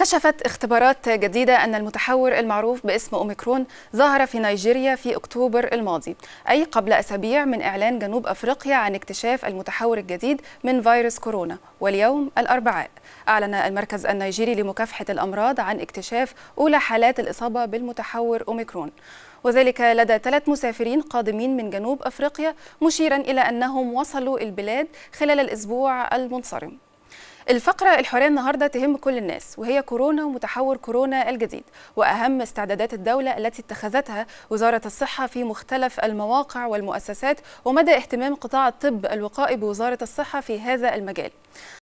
كشفت اختبارات جديدة أن المتحور المعروف باسم أوميكرون ظهر في نيجيريا في أكتوبر الماضي أي قبل أسابيع من إعلان جنوب أفريقيا عن اكتشاف المتحور الجديد من فيروس كورونا واليوم الأربعاء أعلن المركز النيجيري لمكافحة الأمراض عن اكتشاف أولى حالات الإصابة بالمتحور أوميكرون وذلك لدى ثلاث مسافرين قادمين من جنوب أفريقيا مشيرا إلى أنهم وصلوا البلاد خلال الأسبوع المنصرم الفقرة الحرية النهاردة تهم كل الناس وهي كورونا ومتحور كورونا الجديد وأهم استعدادات الدولة التي اتخذتها وزارة الصحة في مختلف المواقع والمؤسسات ومدى اهتمام قطاع الطب الوقائي بوزارة الصحة في هذا المجال